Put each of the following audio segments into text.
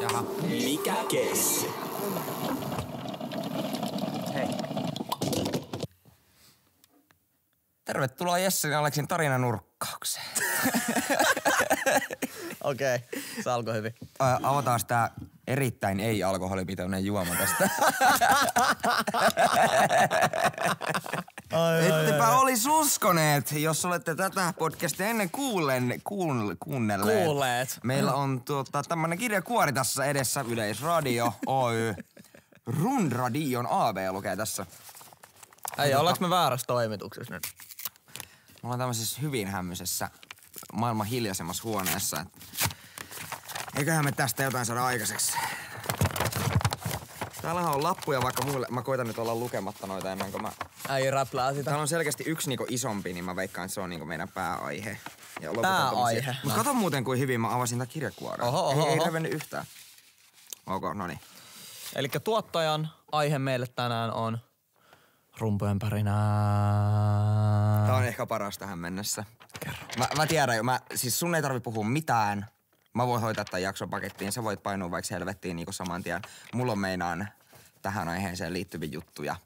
Jaha. Mikä keissi? Hei. Tervetuloa Jesse Aleksin tarinanurkkaukseen. Okei, okay. se alkoi hyvin. avataan tää erittäin ei-alkoholipitoinen juoma tästä. Ai, Ettepä ai, ai. olisi uskoneet, jos olette tätä podcastia ennen kuulen kuul, kuunnelleet. Kuulleet. Meillä on tuota, tämmönen kirjakuori tässä edessä, Yleisradio Oy. Rundradion AB lukee tässä. Ei, ollaanko me väärässä toimituksessa nyt? Me ollaan tämmöisessä hyvin hämmöisessä maailman hiljaisemmassa huoneessa. Eiköhän me tästä jotain saada aikaiseksi. Täällähän on lappuja vaikka muille. Mä koitan nyt olla lukematta noita ennen kuin mä... Ai raplaa sitä. Täällä on selkeästi yksi niinku isompi, niin mä veikkaan, että se on niinku meidän pääaihe. Ja pääaihe. Mutta katon muuten, kuin hyvin mä avasin tätä kirjakuoraa. Oho, oho, ei, oho. ei revennyt yhtään. Ok, no niin. Eli tuottajan aihe meille tänään on rumpujen pärinää. Tämä on ehkä paras tähän mennessä. Kerro. Mä, mä tiedän jo, mä, siis sun ei tarvi puhua mitään. Mä voin hoitaa tämän jakson pakettiin, niin sä voit painua vaikka helvettiin niin saman tien. Mulla on meinaan tähän aiheeseen liittyviä juttuja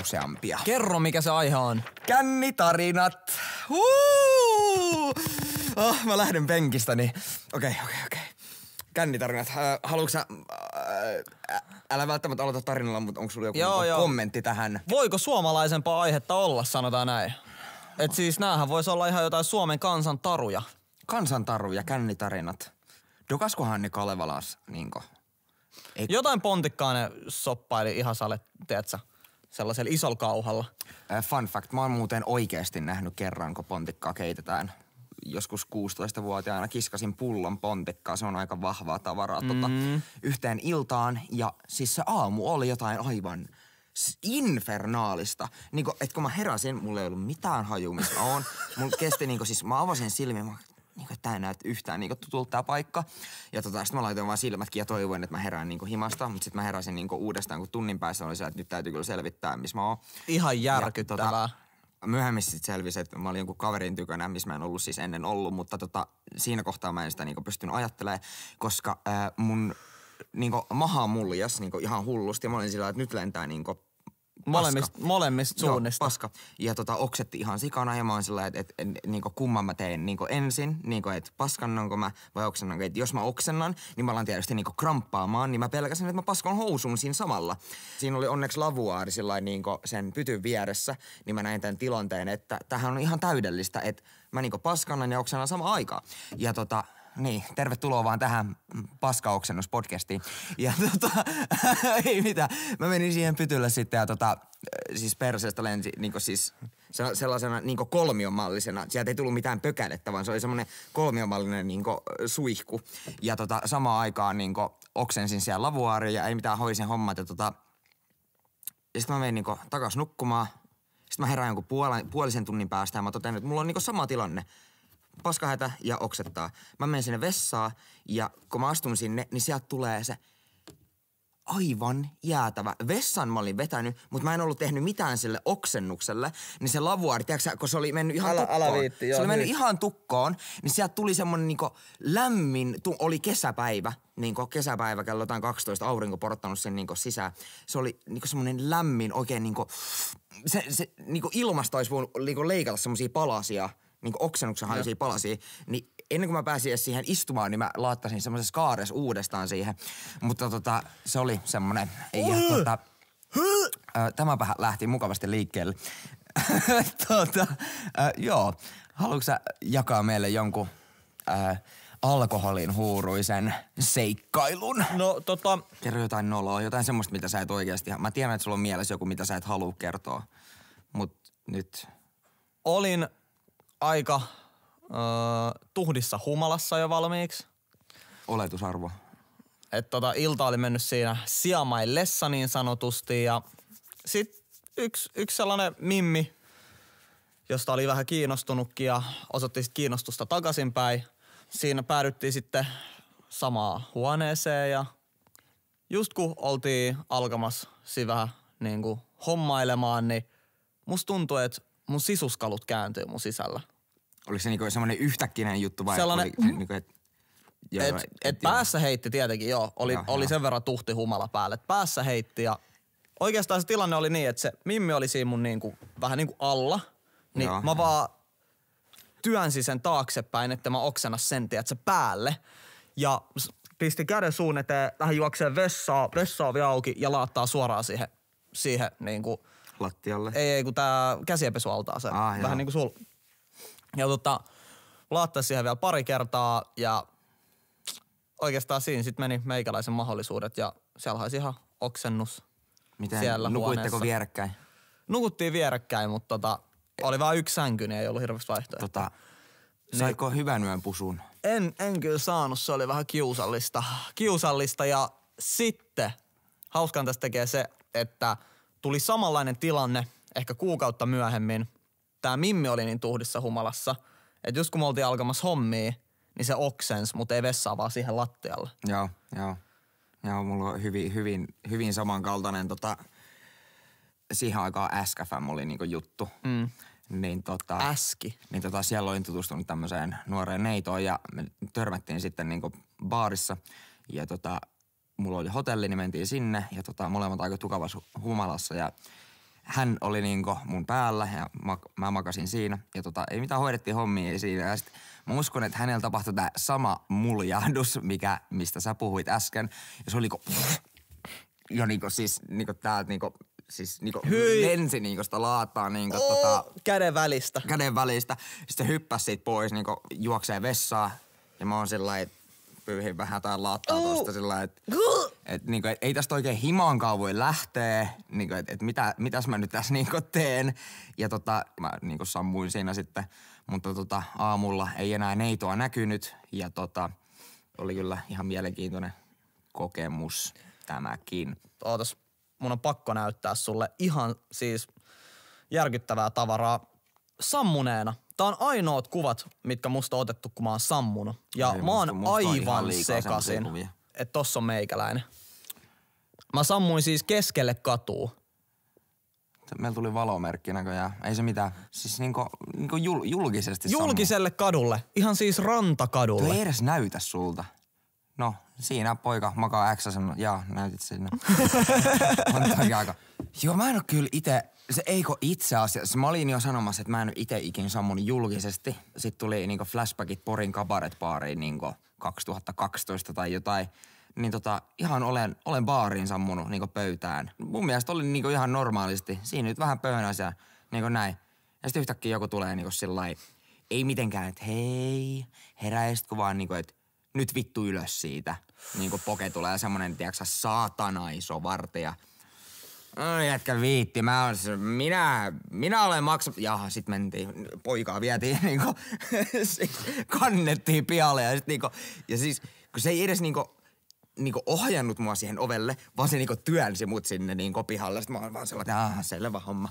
useampia. Kerro, mikä se aihe on. Kännitarinat. Huu! Oh, mä lähden penkistäni. Okei, okay, okei, okay, okei. Okay. Kännitarinat. Äh, haluatko sä... äh, älä välttämättä aloita tarinalla, mutta onko sulla joku joo, niinku joo. kommentti tähän? Voiko suomalaisempaa aihetta olla, sanotaan näin. Et siis näähän voisi olla ihan jotain Suomen kansan taruja kansantaru ja kännitarinat. Dokaskohan ne Kalevalas niinko? Ei. Jotain pontikkaa ne soppaili ihan sale, teetsä, sellaisella isolla kauhalla. Äh, fun fact, mä oon muuten oikeasti nähnyt kerran, kun pontikkaa keitetään. Joskus 16-vuotiaana kiskasin pullon pontikkaa, se on aika vahvaa tavaraa tota, mm. tota, yhteen iltaan. Ja siis se aamu oli jotain aivan infernaalista. Niin kun, et kun mä heräsin, mulla ei ollut mitään hajua, missä mä oon. Mulla kesti niin kun, siis, mä avasin silmiä, mä niin kuin, tämä ei näytä yhtään niin tutulta tämä paikka. Ja tota, sitten mä laitoin vaan silmätkin ja toivoin, että mä herään niin kuin, himasta. Mutta sitten mä heräsin niin kuin, uudestaan, kun tunnin päässä oli se, että nyt täytyy kyllä selvittää, missä mä oon. Ihan järkyttävää. Ja, tota, myöhemmin sitten selvisi, että mä olin jonkun kaverin tykönä, missä mä en ollut siis ennen ollut, mutta tota, siinä kohtaa mä en sitä niinku pystynyt ajattelemaan, koska äh, mun niinku, maha muljas niinku, ihan hullusti. Mä olin sillä että nyt lentää niinku, Molemmista, molemmista suunnista. Joo, paska. Ja tota, oksetti ihan sikana ja mä oon sillä että et, et, niinku, kumman mä teen niinku ensin, niinku, että paskannanko mä vai oksennanko. Et jos mä oksennan, niin mä alan tietysti niinku kramppaamaan, niin mä pelkäsin, että mä paskon housun siinä samalla. Siinä oli onneksi lavuaari sillain, niinku, sen pytyn vieressä, niin mä näin tämän tilanteen, että tähän on ihan täydellistä, että mä niinku paskannan ja oksennan samaan aikaan. Ja tota, niin, tervetuloa vaan tähän paskauksennuspodcastiin. Ja tota, ei mitään. Mä menin siihen pytyllä sitten ja tota, siis perseestä lensi niin siis sellaisena niin kolmiomallisena. Sieltä ei tullut mitään pökälettä, vaan se oli semmoinen kolmiomallinen niin suihku. Ja tota, samaan aikaan niin oksensin siellä lavuaari ja ei mitään hoisin hommat. Ja tota, ja sitten mä menin niin takas nukkumaan. Sitten mä herään jonkun puolisen tunnin päästä ja mä totean, että mulla on niinku sama tilanne paskahätä ja oksettaa. Mä menen sinne vessaan ja kun mä astun sinne, niin sieltä tulee se aivan jäätävä. Vessan mä olin vetänyt, mutta mä en ollut tehnyt mitään sille oksennukselle. Niin se lavuari, tiedätkö, kun se oli mennyt ihan Ala, tukkoon. viitti, joo, se oli mennyt niin. ihan tukkoon, niin sieltä tuli semmonen niinku lämmin, oli kesäpäivä. Niinku kesäpäivä kello jotain 12, aurinko porottanut sen niinku sisään. Se oli niinku semmonen lämmin oikein niinku, se, se niinku ilmasta olisi voinut niinku leikata semmosia palasia niin oksennuksen haisia ja. palasia, niin ennen kuin mä pääsin edes siihen istumaan, niin mä laattasin semmoisessa kaares uudestaan siihen. Mutta tota, se oli semmoinen, ja äh. tota, äh. vähän lähti mukavasti liikkeelle. tota, äh, joo, haluatko jakaa meille jonkun äh, alkoholin huuruisen seikkailun? No tota... Kerro jotain noloa, jotain semmoista, mitä sä et oikeasti... Mä tiedän, että sulla on mielessä joku, mitä sä et halua kertoa, mut nyt... Olin aika ö, tuhdissa humalassa jo valmiiksi. Oletusarvo. Et tota, ilta oli mennyt siinä siamaillessa niin sanotusti ja sitten yksi, yksi sellainen mimmi, josta oli vähän kiinnostunutkin ja osoitti sit kiinnostusta takaisinpäin. Siinä päädyttiin sitten samaa huoneeseen ja just kun oltiin alkamassa vähän niin kuin hommailemaan, niin musta tuntui, että mun sisuskalut kääntyy mun sisällä. Oliko se niinku semmoinen yhtäkkinen juttu vai? Sellainen, oli, mm, niinku, et, joo, et, et, et päässä heitti tietenkin, joo. Oli, joo, oli joo. sen verran tuhti humala päälle. Et päässä heitti ja oikeastaan se tilanne oli niin, että se Mimmi oli siinä mun niinku, vähän niinku alla. Niin joo, mä joo. vaan työnsin sen taaksepäin, että mä oksena sen, se päälle. Ja pisti käden suun eteen, lähdin juokseen vessaa, vessaa auki ja laattaa suoraan siihen, siihen niin Lattialle? Ei, ei kun tää altaa se. Ah, vähän joo. niinku sul. Ja tota, laattaisi siihen vielä pari kertaa ja oikeastaan siinä sitten meni meikäläisen mahdollisuudet ja siellä olisi ihan oksennus. Miten siellä nukuitteko huoneessa. vierekkäin? Nukuttiin vierekkäin, mutta tota, oli vain yksi sänky, niin ei ollut hirveästi vaihtoehtoja. Tota, niin. saiko niin, hyvän yön pusun? En, en kyllä saanut, se oli vähän kiusallista. Kiusallista ja sitten, hauskaan tästä tekee se, että – Tuli samanlainen tilanne ehkä kuukautta myöhemmin. Tämä Mimmi oli niin tuhdissa humalassa, että just kun me oltiin alkamassa hommia, niin se oksens, mutta ei vessaa vaan siihen lattialle. Joo, joo. Joo, mulla on hyvin, hyvin, hyvin samankaltainen tota, siihen aikaan SKFM oli niinku juttu. Mm. Niin tota, Äski. Niin tota, siellä olin tutustunut tämmöiseen nuoreen neitoon ja me törmättiin sitten niinku baarissa. Ja tota, mulla oli hotelli, niin mentiin sinne ja tota, molemmat aika tukavassa humalassa ja hän oli niinku mun päällä ja mä makasin siinä. Ja tota, ei mitään hoidettiin hommia ei siinä. Ja sit mä uskon, että hänellä tapahtui tämä sama muljahdus, mikä, mistä sä puhuit äsken. Ja se oli niinku, jo niinku siis niinku täältä niinku, siis niinku Hyi. lensi niinku sitä laataa niinku oh, tota, käden välistä. Käden välistä. Sitten hyppäsi siitä pois niinku juoksee vessaan. Ja mä oon sellainen, pyyhin vähän tai laattaa uh. sillä että et, niin et, ei tästä oikein himaankaan voi lähteä, niin että et mitä, mitäs mä nyt tässä niinku teen. Ja tota, mä niinku sammuin siinä sitten, mutta tota, aamulla ei enää neitoa näkynyt ja tota, oli kyllä ihan mielenkiintoinen kokemus tämäkin. Ootas, mun on pakko näyttää sulle ihan siis järkyttävää tavaraa sammuneena – Tää on ainoat kuvat, mitkä musta on otettu, kun mä oon sammunut. Ja Ei, mä oon musta, aivan sekasin, että tossa on meikäläinen. Mä sammuin siis keskelle katua. Meillä tuli valomerkki näköjään. Ei se mitään. Siis niinku, niinku jul, julkisesti Julkiselle sammu. kadulle. Ihan siis rantakadulle. Tuo ei edes näytä sulta. No, siinä poika makaa X ja näytit sinne. aika. Joo, mä en oo kyllä itse se eikö itse asiassa, mä olin jo sanomassa, että mä en itse ikinä sammun julkisesti. Sitten tuli niinku flashbackit Porin kabaretbaariin niinku 2012 tai jotain. Niin tota, ihan olen, olen baariin sammunut niinku pöytään. Mun mielestä oli niinku ihan normaalisti. Siinä nyt vähän pöhnäisiä, niinku näin. Ja sitten yhtäkkiä joku tulee niinku sillä ei mitenkään, että hei, heräisikö vaan niinku, että nyt vittu ylös siitä. Niinku poke tulee semmonen, tiedäksä, saatanaiso varteja. vartija – No, jätkä viitti, mä olen, minä, minä olen maksanut. Jaha, sit mentiin, poikaa vietiin niinku, kannettiin pialle ja sit niinku, ja siis kun se ei edes niinku, niinku ohjannut mua siihen ovelle, vaan se niinku työnsi mut sinne niinku pihalle. Sitten mä olen vaan sellainen, että selvä homma.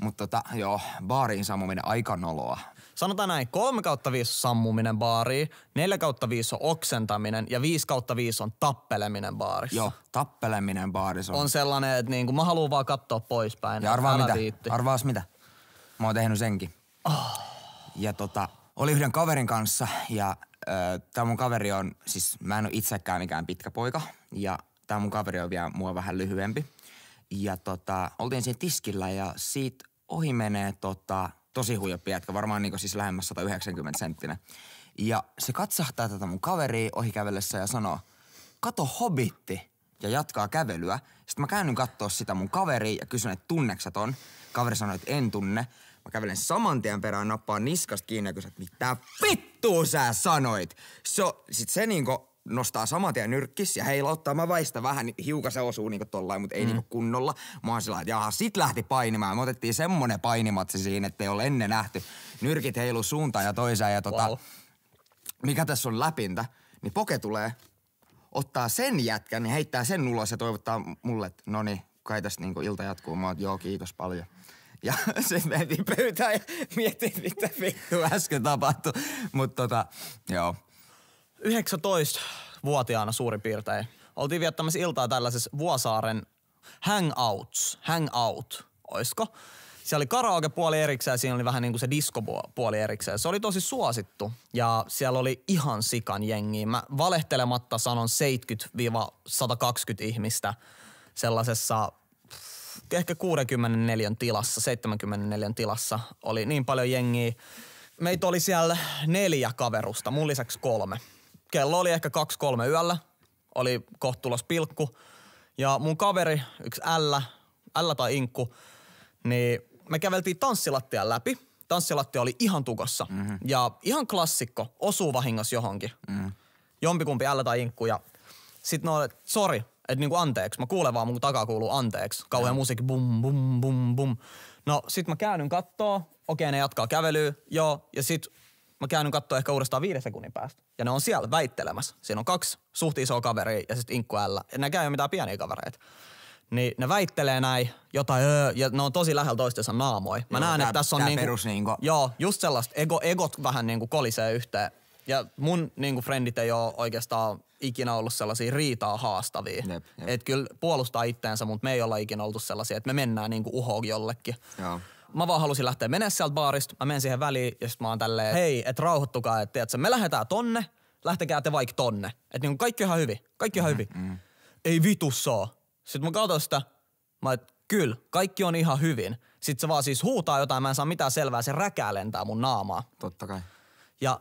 Mutta tota, joo, baariin saa mun mennä aika noloa. Sanotaan näin, 3 kautta 5 on sammuminen baari, 4 kautta 5 on oksentaminen ja 5 kautta 5 on tappeleminen baari. Joo, tappeleminen baari. on. On sellainen, että niinku mä haluan vaan katsoa poispäin. Ja arvaa mitä, viitti. arvaas mitä. Mä oon tehnyt senkin. Oh. Ja tota, oli yhden kaverin kanssa ja äh, tämä mun kaveri on, siis mä en ole itsekään mikään pitkä poika ja tämä mun kaveri on vielä mua vähän lyhyempi. Ja tota, oltiin siinä tiskillä ja siitä ohi menee tota, tosi huijoppi jätkä, varmaan niin siis lähemmäs 190 senttinen. Ja se katsahtaa tätä mun kaveria ohikävellessä ja sanoo, kato hobitti ja jatkaa kävelyä. Sitten mä käännyn katsoa sitä mun kaveri ja kysyn, että tunneksä ton. Kaveri sanoi, että en tunne. Mä kävelen saman tien perään, nappaan niskasta kiinni ja kysyn, että mitä vittua sä sanoit? So, sit se niinku nostaa saman tien nyrkkis ja heilauttaa. Mä väistän vähän, niin hiukan se osuu niinku tollain, mutta ei mm. niinku kunnolla. Mä oon sillä että jaha, sit lähti painimaan. Me otettiin semmonen painimatsi siinä, että ei ole ennen nähty. Nyrkit heilu suuntaan ja toiseen ja tota, wow. mikä tässä on läpintä, niin poke tulee, ottaa sen jätkän, niin heittää sen ulos ja toivottaa mulle, että no niin, kai tässä niinku ilta jatkuu. Mä oon, joo, kiitos paljon. Ja se meni pöytään ja mietin, mitä vittu äsken tapahtui. Mutta tota, joo. 19-vuotiaana suurin piirtein oltiin viettämässä iltaa tällaisessa Vuosaaren hangouts, hangout, oisko? Siellä oli karaoke-puoli erikseen ja siinä oli vähän niin kuin se puoli erikseen. Se oli tosi suosittu ja siellä oli ihan sikan jengi. Mä valehtelematta sanon 70-120 ihmistä sellaisessa ehkä 64 tilassa, 74 tilassa oli niin paljon jengiä. Meitä oli siellä neljä kaverusta, mun lisäksi kolme – kello oli ehkä kaksi kolme yöllä, oli kohtulos pilkku. Ja mun kaveri, yksi L, L tai Inkku, niin me käveltiin tanssilattian läpi. Tanssilattia oli ihan tukossa. Mm-hmm. Ja ihan klassikko, osuu vahingossa johonkin. Mm-hmm. Jompikumpi L tai Inkku. Ja sit no, sorry, että niinku anteeksi. Mä kuulen vaan, mun takaa kuuluu anteeksi. Kauhean mm-hmm. musiikki, bum, bum, bum, bum. No sit mä käännyn kattoo, okei ne jatkaa kävelyä, joo. Ja sit mä käyn katsoa ehkä uudestaan viiden sekunnin päästä. Ja ne on siellä väittelemässä. Siinä on kaksi suht isoa kaveria ja sitten Inkku L. Ja ne käy jo mitään pieniä kavereita. Niin ne väittelee näin jotain, öö, ja ne on tosi lähellä toistensa naamoi. Mä näen, että tässä on niinku, perus niinku... Joo, just sellaista. Ego, egot vähän niinku kolisee yhteen. Ja mun niinku frendit ei ole oikeastaan ikinä ollut sellaisia riitaa haastavia. Jep, jep. Et kyllä puolustaa itteensä, mutta me ei olla ikinä oltu sellaisia, että me mennään niinku uhoon jollekin. Joo. Mä vaan halusin lähteä mennä sieltä baarista. Mä menen siihen väliin ja sit mä oon tälleen, hei, et rauhoittukaa, että tiedätkö, me lähdetään tonne, lähtekää te vaikka tonne. Että niinku kaikki ihan hyvin, kaikki ihan mm, hyvin. Mm-hmm. Ei vitus saa. Sitten mä katsoin sitä, mä et, kyllä, kaikki on ihan hyvin. Sitten se vaan siis huutaa jotain, mä en saa mitään selvää, se räkää lentää mun naamaa. Totta kai. Ja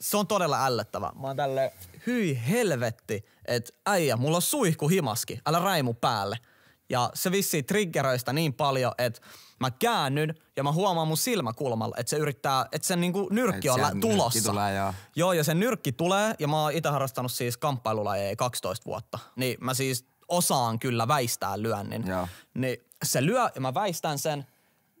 se on todella ällöttävä. Mä oon tälle hyi helvetti, että äijä, mulla on suihku himaski, älä raimu päälle. Ja se vissi triggeröistä niin paljon, että mä käännyn ja mä huomaan mun silmäkulmalla, että se yrittää, että sen niinku nyrkki on tulossa. Nyrkki tulee, joo. joo, ja sen nyrkki tulee ja mä oon itse harrastanut siis kamppailulajeja 12 vuotta. Niin mä siis osaan kyllä väistää lyönnin. Joo. Niin se lyö ja mä väistän sen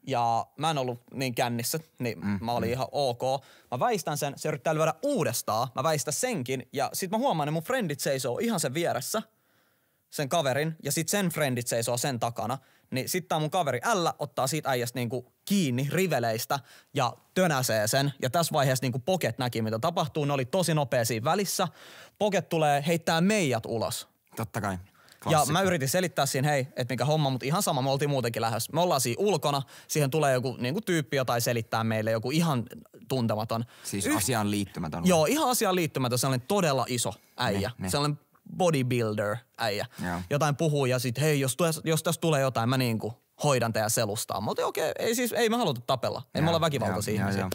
ja mä en ollut niin kännissä, niin mm, mä olin mm. ihan ok. Mä väistän sen, se yrittää lyödä uudestaan, mä väistän senkin ja sit mä huomaan, että mun frendit seisoo ihan sen vieressä – sen kaverin ja sit sen frendit seisoo sen takana, niin sit tää mun kaveri L ottaa siitä äijästä niinku kiinni riveleistä ja tönäsee sen. Ja tässä vaiheessa niinku Pocket näki, mitä tapahtuu. Ne oli tosi nopea siinä välissä. Pocket tulee heittää meijät ulos. Totta kai. Klassikko. Ja mä yritin selittää siinä, hei, että mikä homma, mutta ihan sama, me oltiin muutenkin lähes. Me ollaan siinä ulkona, siihen tulee joku niin kuin tyyppi, tai selittää meille, joku ihan tuntematon. Siis Yht... asiaan liittymätön. Joo, ihan asiaan liittymätön, sellainen todella iso äijä. Ne, ne. Sellainen bodybuilder-äijä. Yeah. Jotain puhuu ja sitten hei, jos, jos tässä tulee jotain, mä niinku hoidan teidän selustaa. Mä okei, okay, ei siis, ei mä haluta tapella. Ei yeah. me olla väkivaltaisia yeah. ihmisiä. Yeah.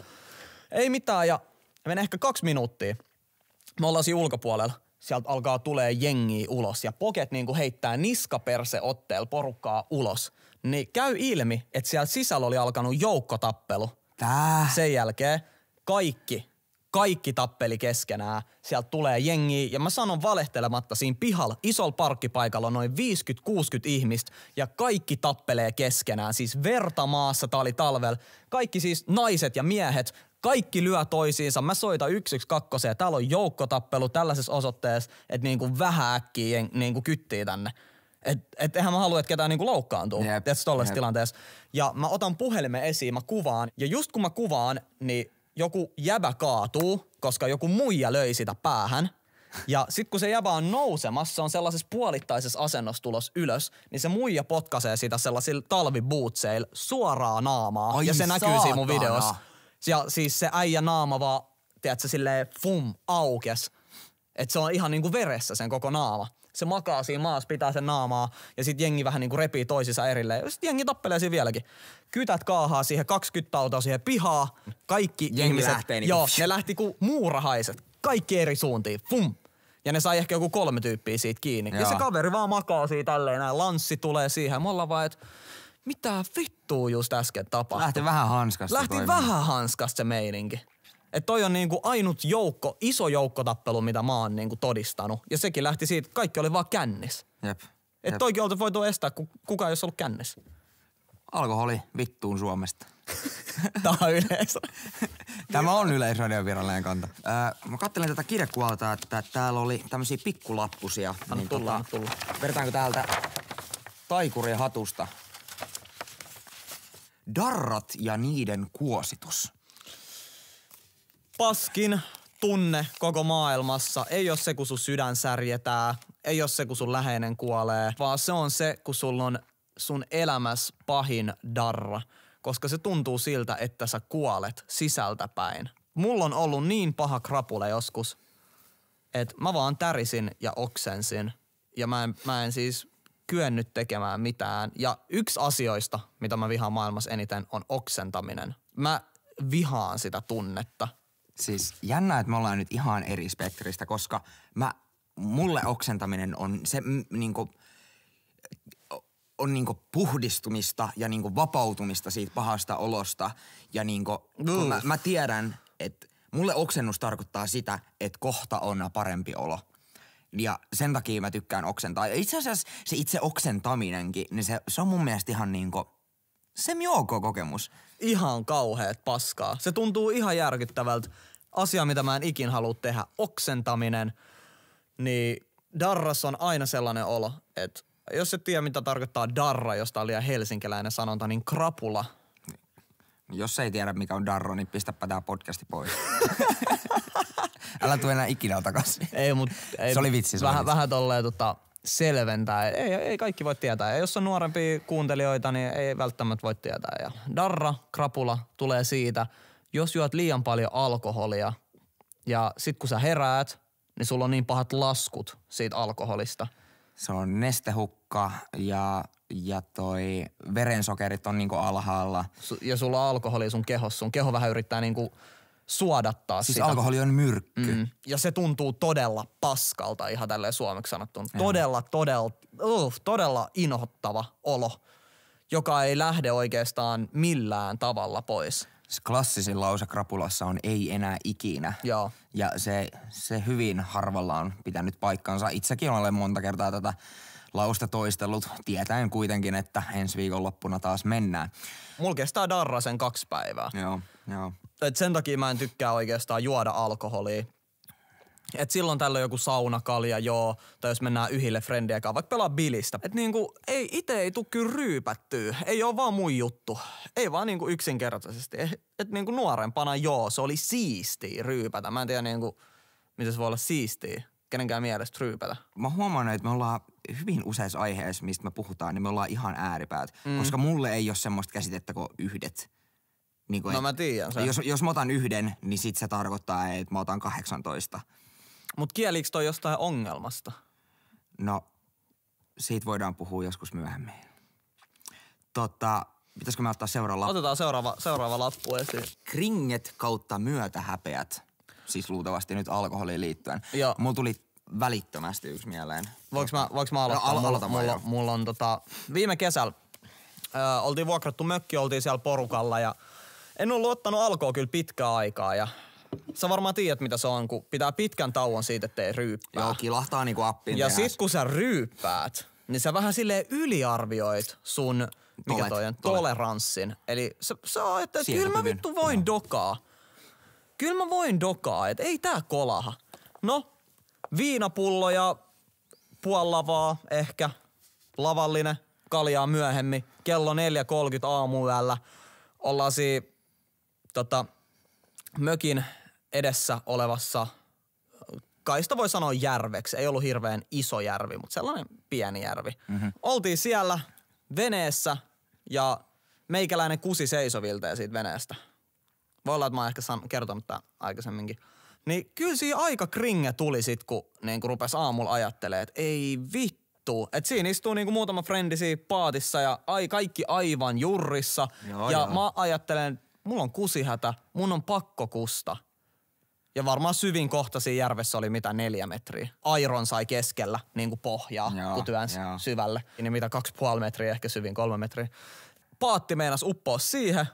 Ei mitään ja menee ehkä kaksi minuuttia. Me ollaan siinä ulkopuolella. Sieltä alkaa tulee jengi ulos ja Poket niinku heittää niskaperse otteel porukkaa ulos. Niin käy ilmi, että siellä sisällä oli alkanut joukkotappelu. Tää. Sen jälkeen kaikki kaikki tappeli keskenään, sieltä tulee jengi ja mä sanon valehtelematta siinä pihalla, isolla parkkipaikalla on noin 50-60 ihmistä ja kaikki tappelee keskenään, siis verta maassa, tää oli talvel, kaikki siis naiset ja miehet, kaikki lyö toisiinsa, mä soita 112 ja täällä on joukkotappelu tällaisessa osoitteessa, että niinku vähän äkkiä niinku kyttii tänne. Et, et eihän mä halua, että ketään niinku loukkaantuu yep. tällaisessa tilanteessa. Ja mä otan puhelimen esiin, mä kuvaan. Ja just kun mä kuvaan, niin joku jäbä kaatuu, koska joku muija löi sitä päähän. Ja sitten kun se jäbä on nousemassa, on sellaisessa puolittaisessa asennostulos tulos ylös, niin se muija potkaisee sitä sellaisilla talvibuutseilla suoraan naamaa. Ai ja se saatana. näkyy siinä mun videossa. Ja siis se äijä naama vaan, tiedätkö, silleen fum, aukes. Että se on ihan niinku veressä sen koko naama se makaa siinä maassa, pitää sen naamaa ja sitten jengi vähän niin kuin repii toisissa erilleen. Sitten jengi tappelee siinä vieläkin. Kytät kaahaa siihen 20 autoa siihen pihaa. Kaikki jengi ihmiset, lähtee niin Joo, ne lähti kuin muurahaiset. Kaikki eri suuntiin. Fum. Ja ne sai ehkä joku kolme tyyppiä siitä kiinni. Joo. Ja se kaveri vaan makaa siitä tälleen näin. Lanssi tulee siihen. Me ollaan vaan, että mitä vittua just äsken tapahtui. Lähti vähän hanskasta. Lähti toimii. vähän hanskasta se meininki. Että toi on niinku ainut joukko, iso joukkotappelu, mitä mä oon niinku todistanut. Ja sekin lähti siitä, että kaikki oli vaan kännis. Jep. jep. toikin oltu voitu estää, kun kukaan ei olisi ollut kännis. Alkoholi vittuun Suomesta. Tämä on yleisö. Tämä on yleisradion virallinen kanta. Öö, mä kattelin tätä kirjekuvalta, että täällä oli tämmöisiä pikkulappusia. Anna niin tulla, tota, tulla. Vedetäänkö täältä taikurin hatusta? Darrat ja niiden kuositus paskin tunne koko maailmassa ei ole se, kun sun sydän särjetää, ei ole se, kun sun läheinen kuolee, vaan se on se, kun sulla on sun elämäs pahin darra, koska se tuntuu siltä, että sä kuolet sisältäpäin. Mulla on ollut niin paha krapule joskus, että mä vaan tärisin ja oksensin ja mä en, mä en siis kyennyt tekemään mitään. Ja yksi asioista, mitä mä vihaan maailmassa eniten, on oksentaminen. Mä vihaan sitä tunnetta. Siis jännä, että me ollaan nyt ihan eri spektristä, koska mä, mulle oksentaminen on se niinku, on niinku puhdistumista ja niinku vapautumista siitä pahasta olosta. Ja niinku, kun mä, mä tiedän, että mulle oksennus tarkoittaa sitä, että kohta on parempi olo. Ja sen takia mä tykkään oksentaa. Ja itse asiassa se itse oksentaminenkin, niin se, se on mun mielestä ihan niinku – se ok kokemus. Ihan kauheet paskaa. Se tuntuu ihan järkyttävältä asia, mitä mä en ikin halua tehdä, oksentaminen, niin darras on aina sellainen olo, että jos et tiedä, mitä tarkoittaa darra, josta on liian helsinkiläinen sanonta, niin krapula. Jos ei tiedä, mikä on darro, niin pistäpä tämä podcasti pois. Älä tule enää ikinä takaisin. Ei, mut, ei, se oli vitsi. Se vähän, oli vähän tolleen tota, selventää. Ei, ei kaikki voi tietää. Ja jos on nuorempia kuuntelijoita, niin ei välttämättä voi tietää. Ja darra, krapula tulee siitä jos juot liian paljon alkoholia ja sit kun sä heräät, niin sulla on niin pahat laskut siitä alkoholista. Se on nestehukka ja, ja toi verensokerit on niinku alhaalla. Su- ja sulla on alkoholi sun kehossa. Sun keho vähän yrittää niinku suodattaa siis sitä. alkoholi on myrkky. Mm. Ja se tuntuu todella paskalta ihan tälleen suomeksi sanottuna. Ja. Todella, todella, uh, todella inhottava olo, joka ei lähde oikeastaan millään tavalla pois klassisin lause krapulassa on ei enää ikinä. Joo. Ja se, se hyvin harvalla on pitänyt paikkansa. Itsekin olen monta kertaa tätä lausta toistellut, tietäen kuitenkin, että ensi viikonloppuna taas mennään. Mulla kestää darra sen kaksi päivää. Joo, joo. Et sen takia mä en tykkää oikeastaan juoda alkoholia. Et silloin tällöin joku saunakalja, joo, tai jos mennään yhille frendiä kanssa, vaikka pelaa bilistä. Et niinku, ei, ite ei tuu kyllä ryypättyä. Ei oo vaan mun juttu. Ei vaan niinku yksinkertaisesti. Et, eh, et niinku nuorempana, joo, se oli siisti ryypätä. Mä en tiedä niinku, miten se voi olla siistiä kenenkään mielestä ryypätä. Mä huomaan, että me ollaan hyvin useissa aiheissa, mistä me puhutaan, niin me ollaan ihan ääripäät. Mm. Koska mulle ei ole semmoista käsitettä kuin yhdet. Niin kuin, no et, mä tiedän sen. Jos, jos mä otan yhden, niin sit se tarkoittaa, että mä otan 18. Mutta kieliksi toi jostain ongelmasta? No, siitä voidaan puhua joskus myöhemmin. Totta, pitäisikö me ottaa seuraava lappu? Otetaan seuraava, seuraava lappu esiin. Kringet kautta myötähäpeät, siis luultavasti nyt alkoholiin liittyen. Joo. Mulla tuli välittömästi yksi mieleen. Voinko mä, voinko mä aloittaa? No, aloita mulla, mulla, mulla, on tota, viime kesällä ö, oltiin vuokrattu mökki, oltiin siellä porukalla ja en ollut ottanut alkoa kyllä pitkään aikaa ja Sä varmaan tiedät, mitä se on, kun pitää pitkän tauon siitä, ettei ryyppää. Joo, kilahtaa niinku appiin. Ja sit kun sä ryyppäät, niin sä vähän silleen yliarvioit sun, mikä tolet, toi on, toleranssin. Eli sä, sä että kyllä mä vittu voin no. dokaa. Kyllä mä voin dokaa, että ei tää kolaha. No, viinapullo ja puollavaa ehkä, lavallinen, kaljaa myöhemmin, kello 4.30 aamuyöllä. Ollaan siinä tota, mökin edessä olevassa, sitä voi sanoa järveksi, ei ollut hirveän iso järvi, mutta sellainen pieni järvi. Mm-hmm. Oltiin siellä veneessä ja meikäläinen kusi seisovilta ja siitä veneestä. Voi olla, että mä oon ehkä san- kertonut tämän aikaisemminkin. Niin kyllä siinä aika kringe tuli sit, kun niin kun rupesi aamulla ajattelee, että ei vittu. Et siinä istuu niinku muutama frendi siinä paatissa ja ai, kaikki aivan jurrissa. Joo, ja joo. mä ajattelen, mulla on kusihätä, mun on pakko kusta. Ja varmaan syvin kohta siinä järvessä oli mitä neljä metriä. Airon sai keskellä niin kuin pohjaa, joo, kun työnsi joo. syvälle. Niin mitä kaksi puoli metriä, ehkä syvin kolme metriä. Paatti meinas uppoa siihen,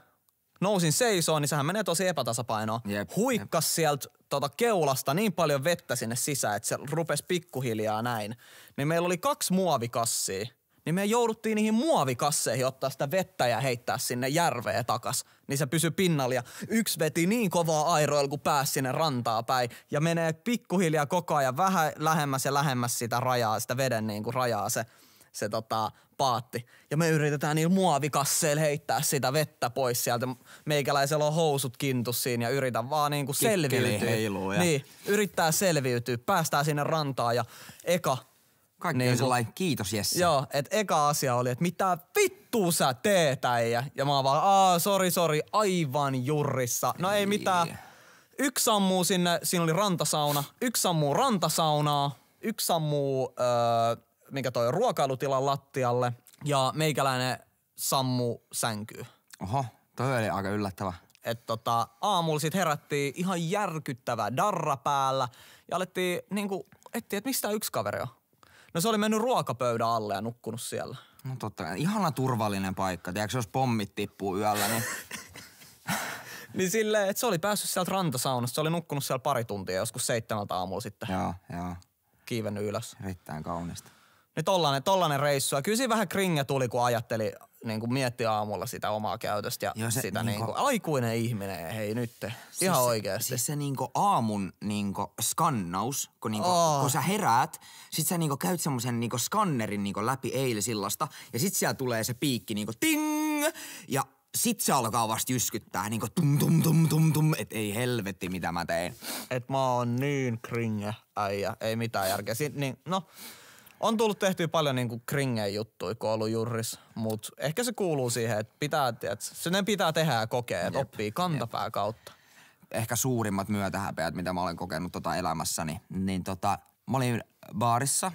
nousin seisoon, niin sehän menee tosi epätasapainoon. Jep, Huikkas jep. sieltä tota, keulasta niin paljon vettä sinne sisään, että se rupesi pikkuhiljaa näin. Niin meillä oli kaksi muovikassia – niin me jouduttiin niihin muovikasseihin ottaa sitä vettä ja heittää sinne järveen takas. Niin se pysyi pinnalla ja yksi veti niin kovaa airoilla, kun pääsi sinne rantaa päin. Ja menee pikkuhiljaa koko ajan vähän lähemmäs ja lähemmäs sitä rajaa, sitä veden niin kuin rajaa se, se tota, paatti. Ja me yritetään niillä muovikasseilla heittää sitä vettä pois sieltä. Meikäläisellä on housut kintus siinä ja yritän vaan niin kuin selviytyä. Heiluu ja... Niin, yrittää selviytyä. Päästään sinne rantaa ja eka kaikki niin on sellainen, kiitos Jesse. Joo, että eka asia oli, että mitä vittu sä teet äijä? Ja mä oon vaan, aa, sori, sori, aivan jurrissa. No ei niin. mitään. Yksi sammuu sinne, siinä oli rantasauna. Yksi sammuu rantasaunaa. Yksi sammuu, öö, mikä toi, ruokailutilan lattialle. Ja meikäläinen sammu sänkyy. Oho, toi oli aika yllättävä. Et tota, aamulla sit herättiin ihan järkyttävä darra päällä ja alettiin niinku, etsiä, että mistä yksi kaveri on. No se oli mennyt ruokapöydän alle ja nukkunut siellä. No totta, ihana turvallinen paikka. Tiedätkö, jos pommit tippuu yöllä, niin... niin sille, että se oli päässyt sieltä rantasaunasta. Se oli nukkunut siellä pari tuntia joskus seitsemältä aamulla sitten. Joo, joo. Kiivennyt ylös. Erittäin kaunista. Niin tollanen, tollanen reissu. Ja kyllä vähän kringe tuli, kun ajatteli, niin kuin mietti aamulla sitä omaa käytöstä ja Joo, se, sitä niin, niin kuin, niin kuin, aikuinen ihminen, hei nyt, siis ihan se, oikeasti. Siis se niin kuin aamun niin kuin skannaus, kun, niin kuin, oh. kun sä heräät, sit sä niin kuin käyt semmoisen niin kuin skannerin niin kuin läpi eilisillasta ja sit siellä tulee se piikki niin kuin ting ja sit se alkaa vasta jyskyttää niin kuin tum tum tum tum tum, et ei helvetti mitä mä tein. Et mä oon niin kringe äijä, ei mitään järkeä. Siin, niin, no, on tullut tehtyä paljon niinku kringen juttuja, kun on ollut jurris, mutta ehkä se kuuluu siihen, että pitää, et, sen pitää tehdä ja kokea, että oppii kantapää jep. kautta. Ehkä suurimmat myötähäpeät, mitä mä olen kokenut tota elämässäni, niin tota, mä olin baarissa,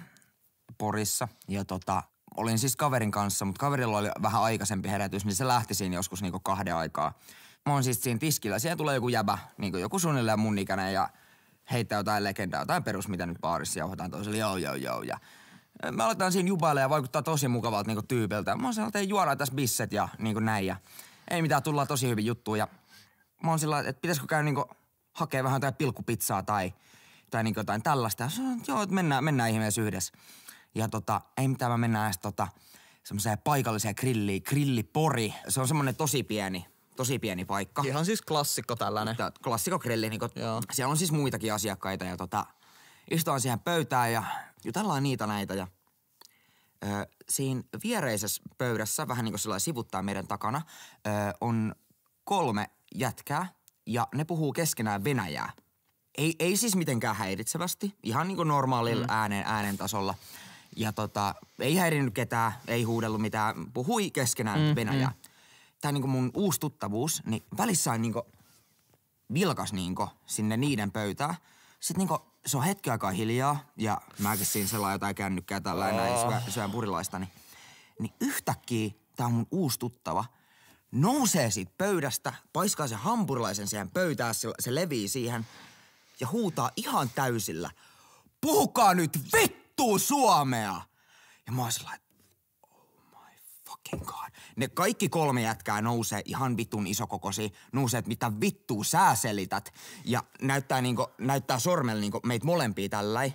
Porissa ja tota, olin siis kaverin kanssa, mutta kaverilla oli vähän aikaisempi herätys, niin se lähti siinä joskus niinku kahden aikaa. Mä oon siis siinä tiskillä, siellä tulee joku jäbä, niinku joku suunnilleen mun ikäinen ja heittää jotain legendaa, jotain perus, mitä nyt baarissa jauhataan toiselle, joo, joo, joo. Ja Mä aletaan siinä jubailla ja vaikuttaa tosi mukavalta niinku tyypiltä. Mä oon sellainen, että juodaan tässä bisset ja niinku näin ja ei mitään, tullaan tosi hyvin juttuun ja mä oon sillä että pitäisikö käydä niinku hakea vähän jotain pilkkupizzaa tai, tai niinku jotain tällaista. Sanoin, että joo, että mennään, mennään ihmeessä yhdessä. Ja tota, ei mitään, mä mennään edes tota, semmoiseen paikalliseen grilliin, grillipori. Se on semmoinen tosi pieni, tosi pieni paikka. Ihan siis klassikko tällainen. Tää, klassikko grilli, niin kun, siellä on siis muitakin asiakkaita ja tota, istutaan siihen pöytään ja jutellaan niitä näitä ja ö, siinä viereisessä pöydässä, vähän niin kuin sellainen sivuttaa meidän takana, ö, on kolme jätkää ja ne puhuu keskenään venäjää. Ei, ei siis mitenkään häiritsevästi, ihan niin kuin normaalilla mm. äänen, äänen tasolla. Ja tota, ei häirinnyt ketään, ei huudellut mitään, puhui keskenään mm, venäjää. Mm. Tämä niin mun uusi tuttavuus, niin välissä on niin vilkas niin sinne niiden pöytään. Sitten niin se on hetki aikaa hiljaa ja mäkin siinä sellaan jotain kännykkää tällainen oh. syö, syön purilaista, niin, niin yhtäkkiä tää on mun uusi tuttava nousee siitä pöydästä, paiskaa sen hampurilaisen siihen pöytään, se, se levii siihen ja huutaa ihan täysillä, puhukaa nyt vittu suomea! Ja mä oon god. Ne kaikki kolme jätkää nousee ihan vitun isokokosi, nousee, että mitä vittuu sä selität. Ja näyttää, niinku, näyttää sormel niinku meitä molempia tälläin.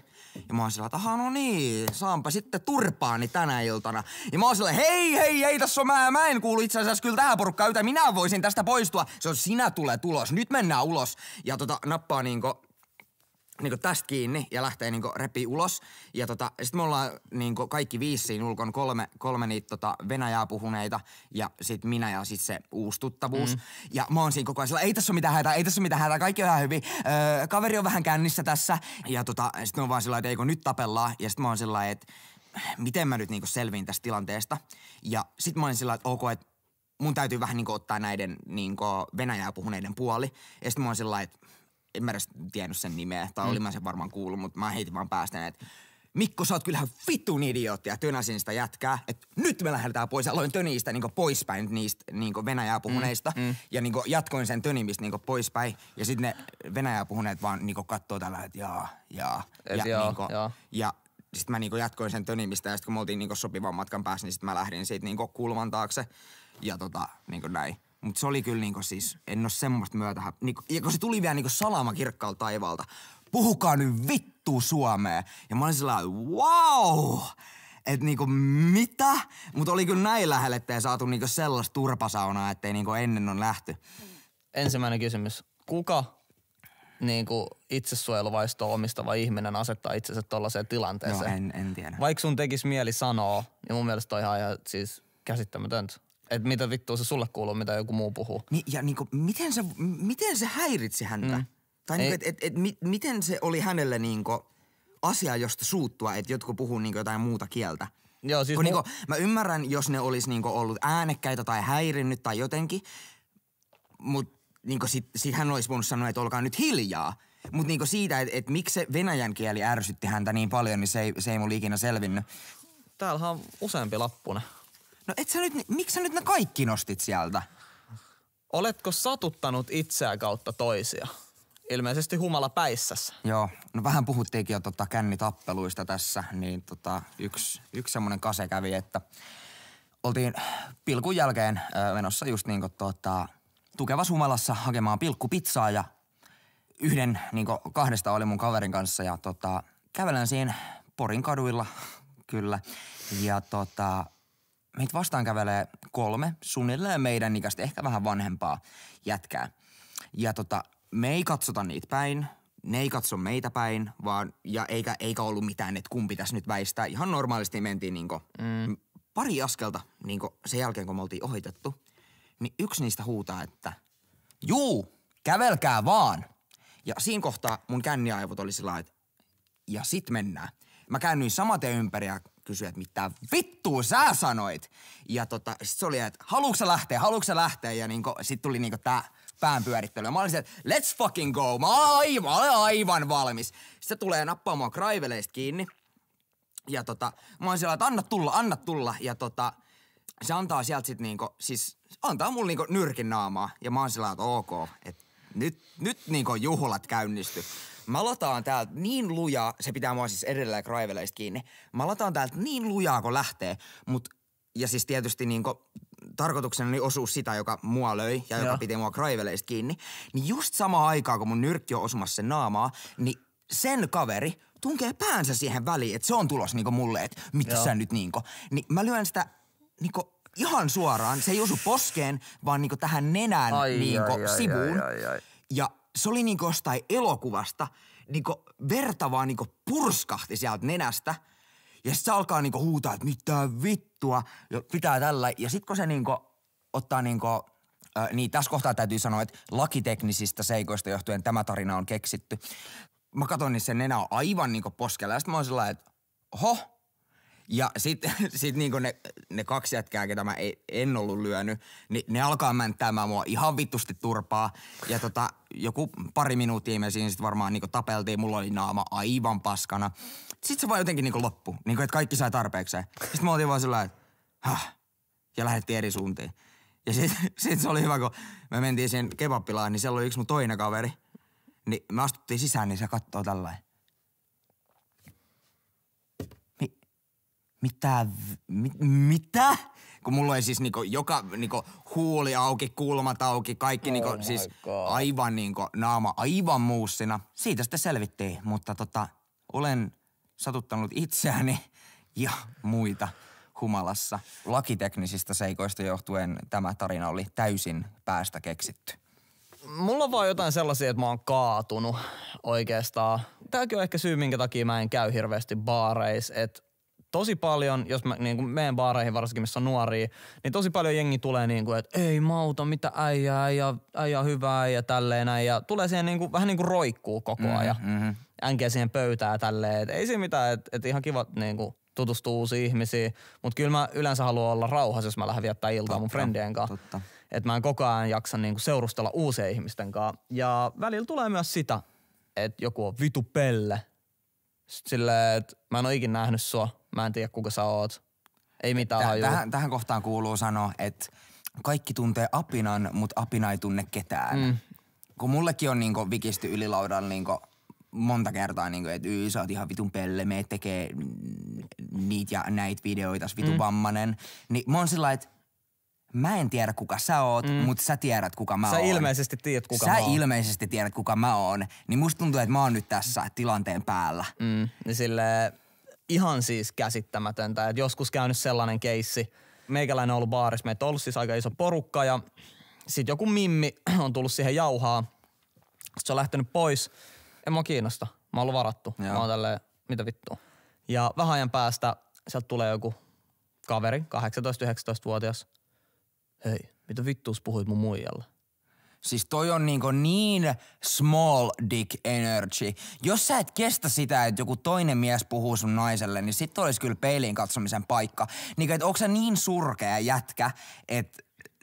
Ja mä oon sillä, että no niin, saanpa sitten turpaani tänä iltana. Ja mä oon sillä, hei, hei, hei, tässä on mä, mä en kuulu itse asiassa kyllä tähän porukkaan, minä voisin tästä poistua. Se on sinä tulee tulos, nyt mennään ulos. Ja tota, nappaa niinku niinku tästä kiinni ja lähtee niinku repi ulos. Ja tota, sitten me ollaan niinku kaikki viisi siinä ulkon kolme, kolme niitä tota Venäjää puhuneita ja sit minä ja sit se tuttavuus. Mm. Ja mä oon siinä koko ajan sillä, ei tässä ole mitään hätää, ei tässä ole mitään hätää, kaikki on ihan hyvin. Öö, kaveri on vähän kännissä tässä. Ja tota, sit mä oon vaan sillä että eikö nyt tapellaan. Ja sit mä oon sillä että miten mä nyt niin selviin tästä tilanteesta. Ja sit mä oon sillä että ok, että mun täytyy vähän niinku ottaa näiden niin Venäjää puhuneiden puoli. Ja sit mä oon sillä että en mä edes tiennyt sen nimeä, tai mm. olin mä sen varmaan kuullut, mutta mä heitin vaan päästän, että Mikko, sä oot kyllähän vitun idiootti ja tönäsin sitä jätkää, että nyt me lähdetään pois. Aloin töniistä niin poispäin niistä niin Venäjää puhuneista mm, mm. ja niin jatkoin sen tönimistä niin poispäin. Ja sitten ne Venäjää puhuneet vaan niin katsoo tällä, että jaa, jaa. Et ja, joo, niin kuin, joo. ja sitten mä niinku jatkoin sen tönimistä ja sitten kun me oltiin niinku sopivan matkan päässä, niin sitten mä lähdin siitä niinku kulman taakse ja tota, niinku näin. Mutta se oli kyllä niinku siis, en oo semmoista myötä. Niinku, ja kun se tuli vielä niinku salama kirkkaalta taivaalta. Puhukaa nyt vittu Suomeen. Ja mä olin sellainen, wow! Et niinku mitä? Mutta oli kyllä näin lähelle, ettei saatu niinku sellaista turpasaunaa, ettei niinku ennen on lähty. Ensimmäinen kysymys. Kuka niinku itsesuojeluvaistoa omistava ihminen asettaa itsensä tollaiseen tilanteeseen? No en, en tiedä. Vaikka sun tekis mieli sanoa, niin mun mielestä toi ihan, ihan siis käsittämätöntä. Että mitä vittua se sulle kuuluu, mitä joku muu puhuu. Ni, ja niinku, miten, se, miten se häiritsi häntä? Mm. Tai niinku, et, et, et, mi, miten se oli hänelle niinku asia, josta suuttua, että jotkut puhuu niinku jotain muuta kieltä. Joo, siis mu- niinku, mä ymmärrän, jos ne olisi niinku ollut äänekkäitä tai häirinnyt tai jotenkin, mutta niinku sit, sit hän olisi voinut sanoa, että olkaa nyt hiljaa. Mutta niinku siitä, että et miksi se venäjän kieli ärsytti häntä niin paljon, niin se ei, se ei mulla ikinä selvinnyt. Täällähän on useampi lappuna. No et sä nyt, miksi sä nyt ne kaikki nostit sieltä? Oletko satuttanut itseä kautta toisia? Ilmeisesti humala päissässä. Joo, no vähän puhuttiinkin jo tota kännitappeluista tässä, niin tota, yksi, yksi semmoinen kase kävi, että oltiin pilkun jälkeen menossa just niin kuin tota, tukevassa humalassa hakemaan pilkkupizzaa ja yhden niin kuin kahdesta oli mun kaverin kanssa ja tota, kävelen siinä Porin kaduilla kyllä ja tota, meitä vastaan kävelee kolme, suunnilleen meidän ikästä, ehkä vähän vanhempaa jätkää. Ja tota, me ei katsota niitä päin, ne ei katso meitä päin, vaan, ja eikä, eikä ollut mitään, että kumpi tässä nyt väistää. Ihan normaalisti mentiin kuin, mm. pari askelta kuin sen jälkeen, kun me oltiin ohitettu, niin yksi niistä huutaa, että juu, kävelkää vaan. Ja siinä kohtaa mun känniaivot oli sillä että ja sit mennään. Mä käännyin samaten ympäri ja kysyä, että mitä vittua sä sanoit? Ja tota, sit se oli, että haluuksä lähteä, haluuksä lähteä? Ja niinku, sit tuli niinku tää päänpyörittelyä. Mä olin sieltä, let's fucking go, mä olen aivan, olen aivan valmis. Se tulee nappaamaan kraiveleista kiinni. Ja tota, mä oon siellä, että anna tulla, anna tulla. Ja tota, se antaa sieltä sit niinku, siis antaa mulle niinku nyrkin naamaa. Ja mä oon sillä että ok, että nyt, nyt niin kuin juhlat käynnisty. Mä lataan täältä niin lujaa, se pitää mua siis edelleen kraiveleista kiinni. Mä lataan täältä niin lujaa, kun lähtee, mut ja siis tietysti niin kuin, tarkoituksena oli osuus sitä, joka mua löi ja joka Joo. piti mua kraiveleista kiinni. Niin just sama aikaan, kun mun nyrkki on osumassa sen naamaa, niin sen kaveri tunkee päänsä siihen väliin, että se on tulos niinku mulle, että mitä sä nyt niinku. Niin mä lyön sitä niinku ihan suoraan, se ei osu poskeen, vaan niinku tähän nenään ai, niinku ai, sivuun. Ai, ai, ai, ai. Ja se oli niinku jostain elokuvasta, niinku verta vaan niinku purskahti sieltä nenästä. Ja sitten se alkaa niinku huutaa, että mitä vittua, ja pitää tällä. Ja sitten kun se niinku ottaa niinku, äh, niin tässä kohtaa täytyy sanoa, että lakiteknisistä seikoista johtuen tämä tarina on keksitty. Mä katson, niin se nenä on aivan niinku poskella. Ja sit mä oon sellainen, että ho, ja sitten sit niinku ne, ne kaksi jätkää, ketä mä ei, en ollut lyönyt, niin ne alkaa mänttäämään mua ihan vittusti turpaa. Ja tota, joku pari minuuttia me siinä sitten varmaan niinku tapeltiin, mulla oli naama aivan paskana. Sitten se vaan jotenkin niinku loppu, niinku, että kaikki sai tarpeekseen. Sitten mä oltiin vaan sillä että ja lähdettiin eri suuntiin. Ja sitten sit se oli hyvä, kun me mentiin siihen kebappilaan, niin siellä oli yksi mun toinen kaveri. Niin me astuttiin sisään, niin se kattoo tällainen. mitä, mit, mitä? Kun mulla ei siis niinku, joka niinku, huuli auki, kulmat auki, kaikki niinku oh niinku, siis God. aivan niinku, naama aivan muussina. Siitä sitten selvittiin, mutta tota, olen satuttanut itseäni ja muita humalassa. Lakiteknisistä seikoista johtuen tämä tarina oli täysin päästä keksitty. Mulla on vaan jotain sellaisia, että mä oon kaatunut oikeastaan. Tämäkin on ehkä syy, minkä takia mä en käy hirveästi baareissa, että tosi paljon, jos mä niin kuin meen baareihin varsinkin, missä on nuoria, niin tosi paljon jengi tulee niin kuin, että ei mauta, mitä äijä, äijä, äijä hyvää ja tälleen näin. Ja tulee siihen niin kuin, vähän niin kuin roikkuu koko mm-hmm, ajan. Mm-hmm. Änkee siihen pöytää ja tälleen. Et ei siinä mitään, että et ihan kiva niin kuin, tutustuu uusiin ihmisiin. Mutta kyllä mä yleensä haluan olla rauhassa, jos mä lähden viettää iltaa totta, mun frendien kanssa. Totta. Et mä en koko ajan jaksa niinku seurustella uusien ihmisten kanssa. Ja välillä tulee myös sitä, että joku on vitu pelle. Sitten silleen, että mä en ole ikinä nähnyt sua. Mä en tiedä, kuka sä oot. Ei mitään Täh, hajua. Tähän, tähän kohtaan kuuluu sanoa, että kaikki tuntee apinan, mutta apina ei tunne ketään. Mm. Kun mullekin on niinku vikisty ylilaudan niinku monta kertaa, niinku, että yy, sä oot ihan vitun pelle, me tekee niitä ja näitä videoita, vitu mm. vammanen. Niin mä oon sillä että mä en tiedä kuka sä oot, mm. mutta sä tiedät kuka mä oon. Sä ilmeisesti tiedät kuka sä mä oon. Sä ilmeisesti tiedät kuka mä oon. Niin musta tuntuu, että mä oon nyt tässä tilanteen päällä. Mm. Niin silleen ihan siis käsittämätöntä. Et joskus käynyt sellainen keissi, meikäläinen on ollut baarissa, meitä on ollut siis aika iso porukka ja sitten joku mimmi on tullut siihen jauhaa, sitten se on lähtenyt pois. En mä kiinnosta, mä oon ollut varattu. Joo. Mä oon tälleen, mitä vittua. Ja vähän ajan päästä sieltä tulee joku kaveri, 18-19-vuotias. Hei, mitä vittuus puhuit mun muijalle? Siis toi on niin, niin small dick energy. Jos sä et kestä sitä, että joku toinen mies puhuu sun naiselle, niin sit olisi kyllä peiliin katsomisen paikka. Niin että onko sä niin surkea jätkä, että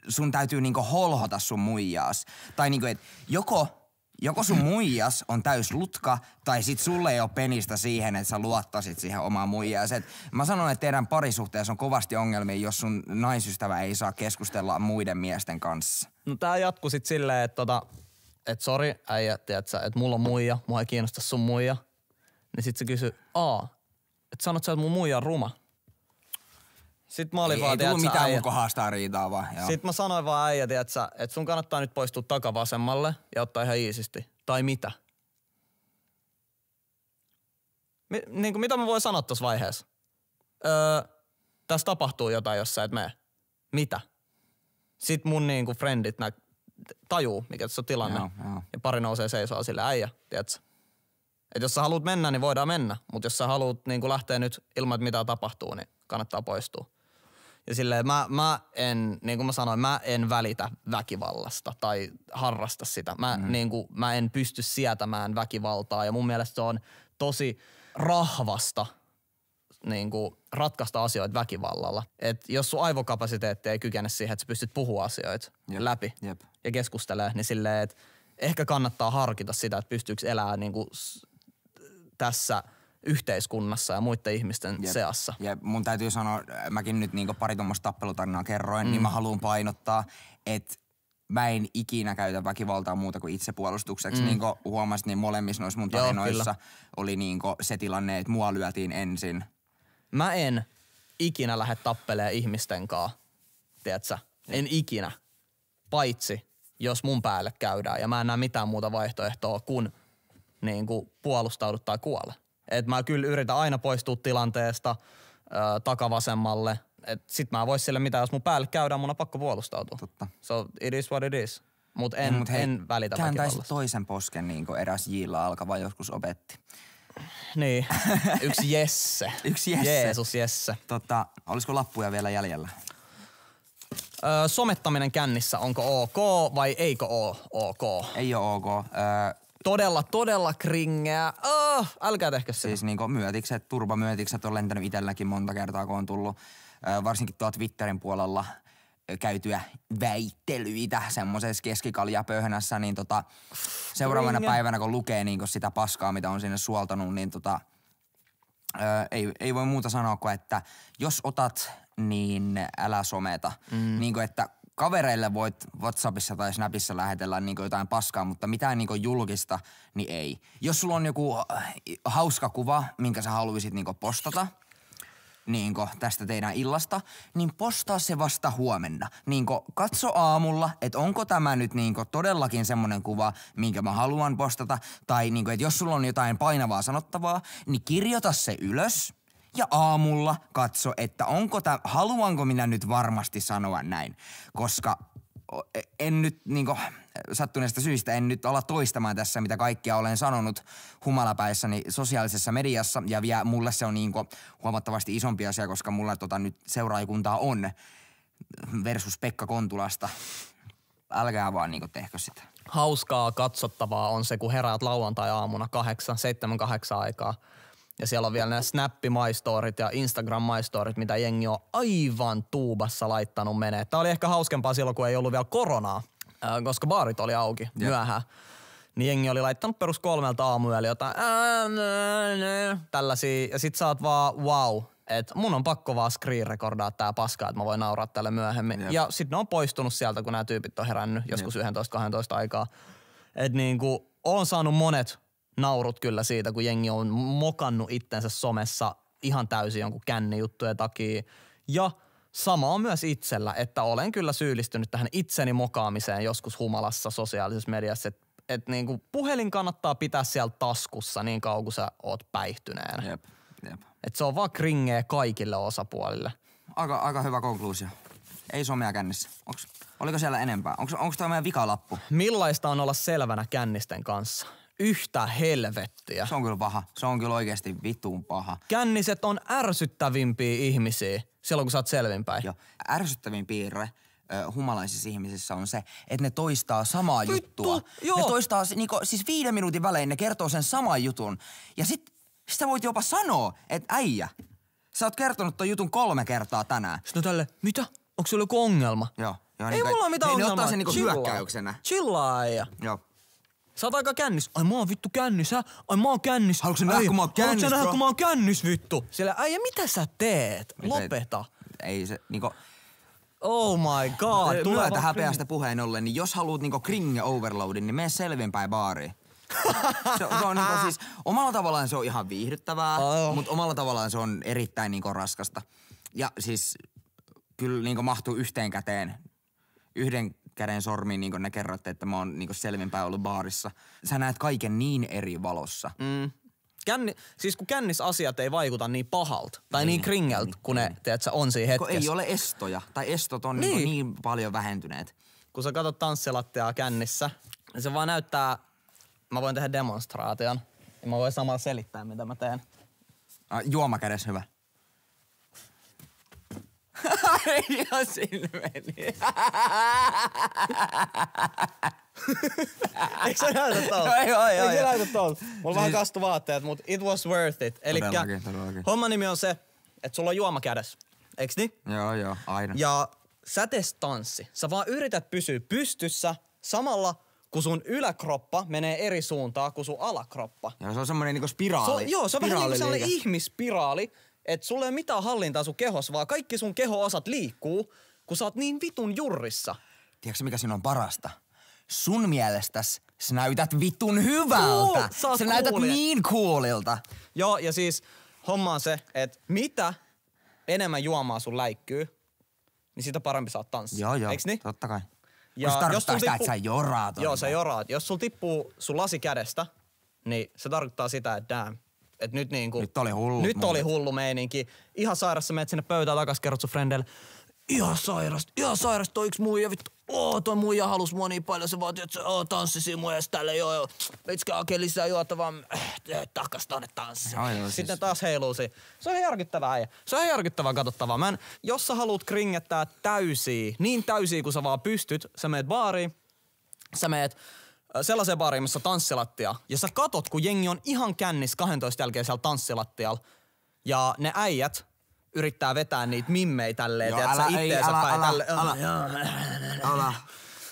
sun täytyy niin holhota sun muijaas. Tai kuin, niinku, että joko joko sun muijas on täys lutka, tai sit sulle ei ole penistä siihen, että sä luottasit siihen omaan muijaan. Mä sanon, että teidän parisuhteessa on kovasti ongelmia, jos sun naisystävä ei saa keskustella muiden miesten kanssa. No tää jatkuu sit silleen, että tota, et sori äijä, että et mulla on muija, mua ei kiinnosta sun muija. Niin sit se kysyy, aa, että sanot sä, että mun muija on ruma. Sitten mä olin ei, vaan, ei tullut tiiätsä, mitään äijä. riitaa vaan. Joo. Sitten mä sanoin vaan äijä, että sun kannattaa nyt poistua takavasemmalle ja ottaa ihan iisisti. Tai mitä? Mi- niin kuin mitä mä voin sanoa tuossa vaiheessa? Öö, tässä tapahtuu jotain, jos sä et mene. Mitä? Sitten mun niinku friendit nä- tajuu, mikä tässä on tilanne. Joo, joo. Ja pari nousee seisoa sille äijä, tiedätkö? Et jos sä haluat mennä, niin voidaan mennä. Mutta jos sä haluat niin lähteä nyt ilman, että mitä tapahtuu, niin kannattaa poistua. Ja silleen mä, mä en, niin kuin mä sanoin, mä en välitä väkivallasta tai harrasta sitä. Mä, mm. niin kuin, mä en pysty sietämään väkivaltaa ja mun mielestä se on tosi rahvasta niin kuin ratkaista asioita väkivallalla. Et jos sun aivokapasiteetti ei kykene siihen, että sä pystyt puhua asioita jep, läpi jep. ja keskustelee, niin silleen, että ehkä kannattaa harkita sitä, että pystyykö elämään niin kuin tässä – yhteiskunnassa ja muiden ihmisten jep, seassa. Ja Mun täytyy sanoa, mäkin nyt niin pari tuommoista tappelutarinaa kerroin, niin mm. niin mä haluan painottaa, että mä en ikinä käytä väkivaltaa muuta kuin itsepuolustukseksi. Mm. Niin kuin huomasit, niin molemmissa noissa mun tarinoissa Joo, oli niin se tilanne, että mua lyötiin ensin. Mä en ikinä lähde tappelee ihmisten kanssa, tiedätkö? En ikinä. Paitsi, jos mun päälle käydään ja mä en näe mitään muuta vaihtoehtoa kuin, niin kuin puolustauduttaa tai kuolla. Et mä kyllä yritän aina poistua tilanteesta ö, takavasemmalle. Et sit mä en sille mitä jos mun päälle käydään, mun on pakko puolustautua. Totta. So it is what it is. Mut en, no, mut hei, en välitä Tähän taisi toisen posken niin eräs Jilla alkava joskus opetti. Niin. Yksi Jesse. Yksi Jesse. Jeesus Jesse. Totta. olisiko lappuja vielä jäljellä? Ö, somettaminen kännissä, onko ok vai eikö ole ok? Ei ole ok. Ö, Todella, todella kringeä. Oh, älkää tehkö sitä. Siis niin myötikset, turbamyötikset on lentänyt itselläkin monta kertaa, kun on tullut varsinkin tuolla Twitterin puolella käytyä väittelyitä semmoisessa keskikaljapöhönässä, niin tota, seuraavana Ringe. päivänä kun lukee niin kun sitä paskaa, mitä on sinne suoltanut, niin tota, ö, ei, ei voi muuta sanoa kuin, että jos otat, niin älä someta. Mm. Niin kuin, että kavereille voit Whatsappissa tai Snapissa lähetellä niin jotain paskaa, mutta mitään niin julkista, niin ei. Jos sulla on joku äh, hauska kuva, minkä sä haluaisit niin postata, niin tästä teidän illasta, niin postaa se vasta huomenna. Niin katso aamulla, että onko tämä nyt niin todellakin semmoinen kuva, minkä mä haluan postata. Tai niin kuin, että jos sulla on jotain painavaa sanottavaa, niin kirjoita se ylös – ja aamulla katso, että onko tämä, haluanko minä nyt varmasti sanoa näin, koska e, en nyt niinku, sattuneesta syystä en nyt ala toistamaan tässä, mitä kaikkia olen sanonut humalapäissäni sosiaalisessa mediassa. Ja vielä mulle se on niinku huomattavasti isompi asia, koska mulla tota nyt seuraajakuntaa on versus Pekka Kontulasta. Älkää vaan niinku tehkö sitä. Hauskaa katsottavaa on se, kun heräät lauantai-aamuna kahdeksan 7-8 aikaa – ja siellä on vielä nämä Snappi maistorit ja Instagram maistorit, mitä jengi on aivan tuubassa laittanut menee. Tämä oli ehkä hauskempaa silloin, kun ei ollut vielä koronaa, koska baarit oli auki yeah. myöhään. Niin jengi oli laittanut perus kolmelta aamuyöllä jotain tällaisia. Ja sit sä oot vaan wow, että mun on pakko vaan screen rekordaa tää paskaa, että mä voin nauraa tälle myöhemmin. Yeah. Ja sit ne on poistunut sieltä, kun nämä tyypit on herännyt joskus 11-12 aikaa. Että niinku, on saanut monet naurut kyllä siitä, kun jengi on mokannut itsensä somessa ihan täysin jonkun kännijuttujen takia. Ja sama on myös itsellä, että olen kyllä syyllistynyt tähän itseni mokaamiseen joskus humalassa sosiaalisessa mediassa, että et niinku puhelin kannattaa pitää siellä taskussa niin kauan kuin sä oot päihtyneen. Jep, jep. Et se on vaan kringee kaikille osapuolille. Aika, aika hyvä konkluusio. Ei somea kännissä. Onks, oliko siellä enempää? Onko tämä meidän vikalappu? Millaista on olla selvänä kännisten kanssa? yhtä helvettiä. Se on kyllä paha. Se on kyllä oikeasti vitun paha. Känniset on ärsyttävimpiä ihmisiä silloin, kun sä oot selvinpäin. Joo. Ärsyttävin piirre humalaisissa ihmisissä on se, että ne toistaa samaa Vittu, juttua. Joo. Ne toistaa niinku, siis viiden minuutin välein, ne kertoo sen saman jutun. Ja sit, sit sä voit jopa sanoa, että äijä, sä oot kertonut ton jutun kolme kertaa tänään. Sitten tälle, mitä? Onko sulla joku ongelma? Joo. joo Ei niin, mulla ole mitään niin, ongelmaa. Ne ottaa sen niinku Chillaa. hyökkäyksenä. Chillaa ja. Joo. Sä oot aika kännis. Ai mä oon vittu kännis, hä? Ai mä oon kännis. Haluatko sä nähdä, kun mä oon kännis, Haluatko nähdä, kun mä oon kännis, vittu? Sillä, äijä, mitä sä teet? Mitä Lopeta. Ei, ei se, niinku... Oh my god. Tulee tähän häpeästä puheen ollen, niin jos haluat niinku kringe overloadin, niin mene selvinpäin baariin. se, se on niinku siis, omalla tavallaan se on ihan viihdyttävää, oh. mutta omalla tavallaan se on erittäin niinku raskasta. Ja siis kyllä niinku mahtuu yhteen käteen yhden käden sormiin, niin kuin ne kerroitte, että mä oon niin selvinpäin ollut baarissa. Sä näet kaiken niin eri valossa. Mm. Känni, siis kun kännis asiat ei vaikuta niin pahalta tai niin, niin kringelt, niin, kun ne niin. teet, on siinä hetkessä. Kun ei ole estoja tai estot on niin, niin, niin paljon vähentyneet. Kun sä katsot tanssilattiaa kännissä, niin se vaan näyttää, mä voin tehdä demonstraation ja mä voin samalla selittää, mitä mä teen. Ah, juomakädessä hyvä. Ihan silmeni. Eikö se näytä tuolta? No, joo, joo, Eikö se näytä Mulla vähän siis- kastu vaatteet, mutta it was worth it. Eli homman nimi on se, että sulla on juoma kädessä. Eiks niin? Joo, joo, aina. Ja tanssi. Sä vaan yrität pysyä pystyssä samalla, kun sun yläkroppa menee eri suuntaan kuin sun alakroppa. Joo, se on semmoinen niinku spiraali. Se on, joo, se on vähän niinku kuin ihmispiraali, että sulle ei ole mitään hallintaa sun kehos, vaan kaikki sun kehoosat liikkuu, kun sä oot niin vitun jurrissa. Tiedätkö mikä sinun on parasta? Sun mielestäs sä näytät vitun hyvältä. Uh, sä, sä näytät niin coolilta. Joo, ja siis homma on se, että mitä enemmän juomaa sun läikkyy, niin sitä parempi saat tanssia. Joo, joo, Eiks niin? totta kai. Ja se jos sitä, tippu... että sä joraat. Joo, sä joraat. Jos sulla tippuu sun lasi kädestä, niin se tarkoittaa sitä, että damn, et nyt, niinku, nyt oli hullu. Nyt oli hullu meininki. Ihan sairassa menet sinne pöytään takas, kerrot sun frendeille. Ihan sairas ihan sairas toi yks muija vittu. Oo, toi muija halus mua niin paljon, se vaatii, että se oh, tanssi mua ja edes tälle, joo, joo. Vitskä hakee lisää juotavaa, äh, eh, takas tonne tanssi. Aivan, Sitten siis. taas heiluusi. se. on ihan järkyttävää ja se on ihan järkyttävää katsottavaa. Mä en, jos sä haluat kringettää täysiä, niin täysiä kuin sä vaan pystyt, sä meet baariin, sä meet sellaiseen baariin, missä on tanssilattia. Ja sä katot, kun jengi on ihan kännis 12 jälkeen siellä tanssilattialla. Ja ne äijät yrittää vetää niitä mimmei tälleen, Joo, tiedät, älä, sä itteensä älä, päin. Älä, älä, älä, älä,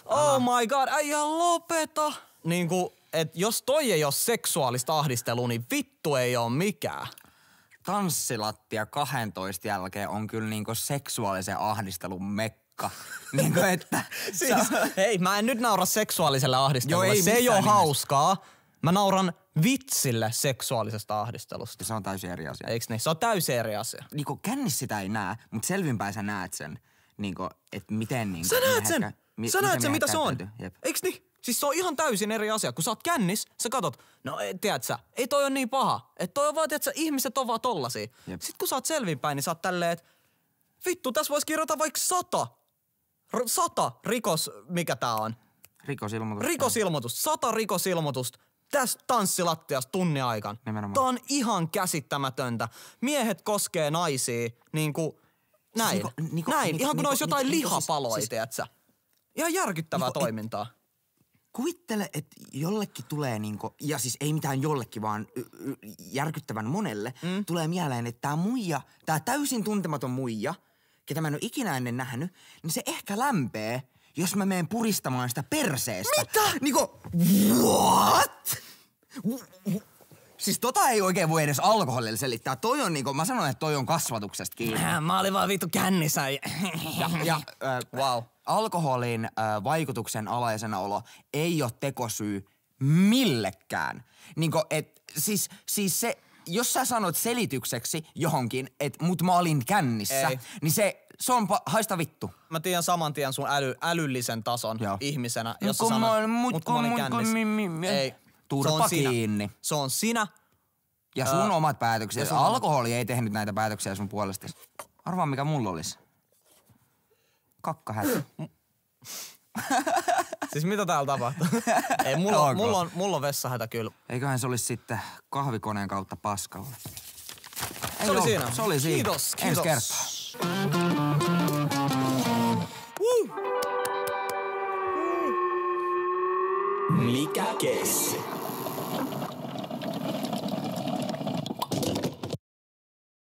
Oh my god, äijä lopeta! Niin kuin, et jos toi ei ole seksuaalista ahdistelua, niin vittu ei ole mikään tanssilattia 12 jälkeen on kyllä niinku seksuaalisen ahdistelun mekka pakka. niin kuin että, siis, sä, hei, mä en nyt naura seksuaalisella ahdistelulla. Joo, ei se ei ole hauskaa. Mä nauran vitsille seksuaalisesta ahdistelusta. Ja siis se on täysin eri asia. Eiks niin? Se on täysin eri asia. kuin niinku, kännis sitä ei näe, mutta selvinpäin sä näet sen. kuin, niinku, että miten niin? Sä näet sen! mi, sä näet sen, mitä se on! Eiks niin? Siis se on ihan täysin eri asia. Kun sä oot kännis, sä katot, no e, tiedät sä, ei toi ole niin paha. Että toi on vaan, tiedät sä, ihmiset on vaan tollasia. Sitten kun sä oot selvinpäin, niin sä oot tälleen, että vittu, tässä voisi kirjoittaa vaikka sata r- sata rikos, mikä tää on? Rikosilmoitus. Rikosilmoitus, sata rikosilmoitusta Tässä tanssilattiassa tunnin aikana. Nimenomaan. Tää on ihan käsittämätöntä. Miehet koskee naisia niinku näin, Niko, siis Niko, niinku- niinku- näin. Niko, niinku- ihan kuin Niko, olisi jotain Niko, lihapaloja, siis, tiedätkö? Ihan järkyttävää Niko, toimintaa. Et, kuvittele, että jollekin tulee niinku, ja siis ei mitään jollekin, vaan järkyttävän monelle, mm. tulee mieleen, että tämä muija, tämä täysin tuntematon muija – ketä mä en ole ikinä ennen nähnyt, niin se ehkä lämpee, jos mä menen puristamaan sitä perseestä. Mitä? Niinku, what? Siis tota ei oikein voi edes alkoholille selittää. Toi on niinku, mä sanon, että toi on kasvatuksesta kiinni. Mä olin vaan vittu kännissä. Ja, ja äh, wow. Alkoholin äh, vaikutuksen alaisena olo ei ole tekosyy millekään. Niinku, et, siis, siis se, jos sä sanot selitykseksi johonkin, että mut mä olin kännissä, Ei. niin se, se on pa- haista vittu. Mä tiedän saman tien sun äly, älyllisen tason Joo. ihmisenä, no jos sä sanot, mut, mut kun mä olin kännissä. Mi, mi, mi. Ei. Turpa se on kiinni. Sinä. Se on sinä. Ja sun öö, omat päätöksiä. Sun Alkoholi on... ei tehnyt näitä päätöksiä sun puolesta. Arvaa mikä mulla olisi. Kakkahätä. Siis mitä täällä tapahtuu? Ei, mulla, mulla, on, mulla on, mulla on vessahätä kyllä. Eiköhän se olisi sitten kahvikoneen kautta paskalla. Ei se oli siinä. Se oli siinä. Kiitos, kiitos. Ensi kertaa. Uh. Mikä keissi?